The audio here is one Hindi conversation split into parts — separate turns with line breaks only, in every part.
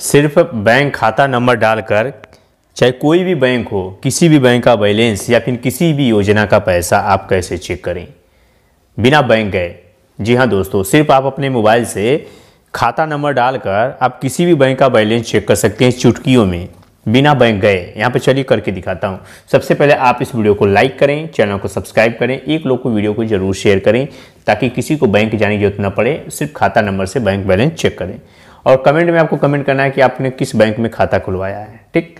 सिर्फ बैंक खाता नंबर डालकर चाहे कोई भी बैंक हो किसी भी बैंक का बैलेंस या फिर किसी भी योजना का पैसा आप कैसे चेक करें बिना बैंक गए जी हाँ दोस्तों सिर्फ आप अपने मोबाइल से खाता नंबर डालकर आप किसी भी बैंक का बैलेंस चेक कर सकते हैं चुटकियों में बिना बैंक गए यहाँ पर चलिए करके दिखाता हूँ सबसे पहले आप इस वीडियो को लाइक करें चैनल को सब्सक्राइब करें एक लोग को वीडियो को जरूर शेयर करें ताकि किसी को बैंक जाने की जरूरत न पड़े सिर्फ खाता नंबर से बैंक बैलेंस चेक करें और कमेंट में आपको कमेंट करना है कि आपने किस बैंक में खाता खुलवाया है ठीक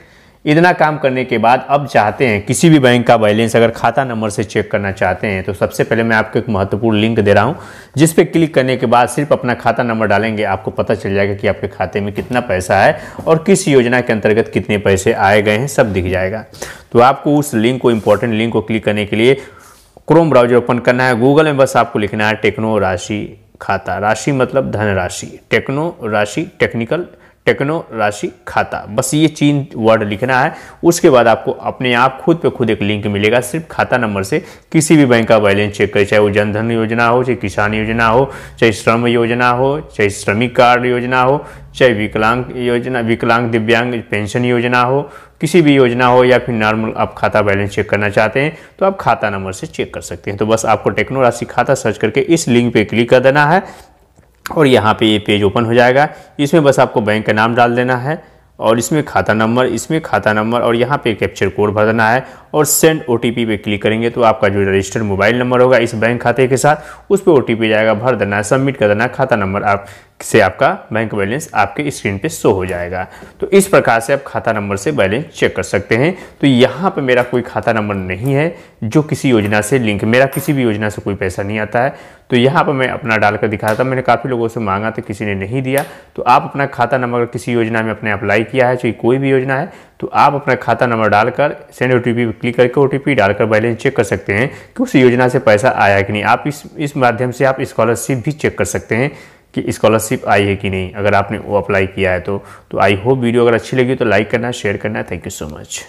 इतना काम करने के बाद अब चाहते हैं किसी भी बैंक का बैलेंस अगर खाता नंबर से चेक करना चाहते हैं तो सबसे पहले मैं आपको एक महत्वपूर्ण लिंक दे रहा हूं जिस पे क्लिक करने के बाद सिर्फ अपना खाता नंबर डालेंगे आपको पता चल जाएगा कि आपके खाते में कितना पैसा है और किस योजना के अंतर्गत कितने पैसे आए गए हैं सब दिख जाएगा तो आपको उस लिंक को इम्पोर्टेंट लिंक को क्लिक करने के लिए क्रोम ब्राउजर ओपन करना है गूगल में बस आपको लिखना है टेक्नो राशि खाता राशि मतलब धन राशि टेक्नो राशि टेक्निकल टेक्नो राशि खाता बस ये चीन वर्ड लिखना है उसके बाद आपको अपने आप खुद पे खुद एक लिंक मिलेगा सिर्फ खाता नंबर से किसी भी बैंक का बैलेंस चेक करें चाहे वो जनधन योजना हो चाहे किसान योजना हो चाहे श्रम योजना हो चाहे श्रमिक कार्ड योजना हो चाहे विकलांग योजना विकलांग दिव्यांग पेंशन योजना हो किसी भी योजना हो या फिर नॉर्मल आप खाता बैलेंस चेक करना चाहते हैं तो आप खाता नंबर से चेक कर सकते हैं तो बस आपको टेक्नो राशि खाता सर्च करके इस लिंक पे क्लिक कर देना है और यहाँ पे ये पेज ओपन हो जाएगा इसमें बस आपको बैंक का नाम डाल देना है और इसमें खाता नंबर इसमें खाता नंबर और यहाँ पे कैप्चर कोड भर देना है और सेंड ओ पे क्लिक करेंगे तो आपका जो रजिस्टर्ड मोबाइल नंबर होगा इस बैंक खाते के साथ उस पर ओ जाएगा भर देना है सबमिट कर देना है खाता नंबर आप से आपका बैंक बैलेंस आपके स्क्रीन पे शो हो जाएगा तो इस प्रकार से आप खाता नंबर से बैलेंस चेक कर सकते हैं तो यहाँ पे मेरा कोई खाता नंबर नहीं है जो किसी योजना से लिंक मेरा किसी भी योजना से कोई पैसा नहीं आता है तो यहाँ पर मैं अपना डालकर दिखाया था मैंने काफ़ी लोगों से मांगा तो किसी ने नहीं दिया तो आप अपना खाता नंबर किसी योजना में अपने अप्लाई किया है चाहे कोई भी योजना है तो आप अपना खाता नंबर डालकर send O T P click करके ओ टी पी डालकर बैलेंस चेक कर सकते हैं कि उस योजना से पैसा आया कि नहीं आप इस इस माध्यम से आप स्कॉलरशिप भी चेक कर सकते हैं कि स्कॉलरशिप आई है कि नहीं अगर आपने वो अप्लाई किया है तो तो आई होप वीडियो अगर अच्छी लगी तो लाइक करना शेयर करना थैंक यू सो मच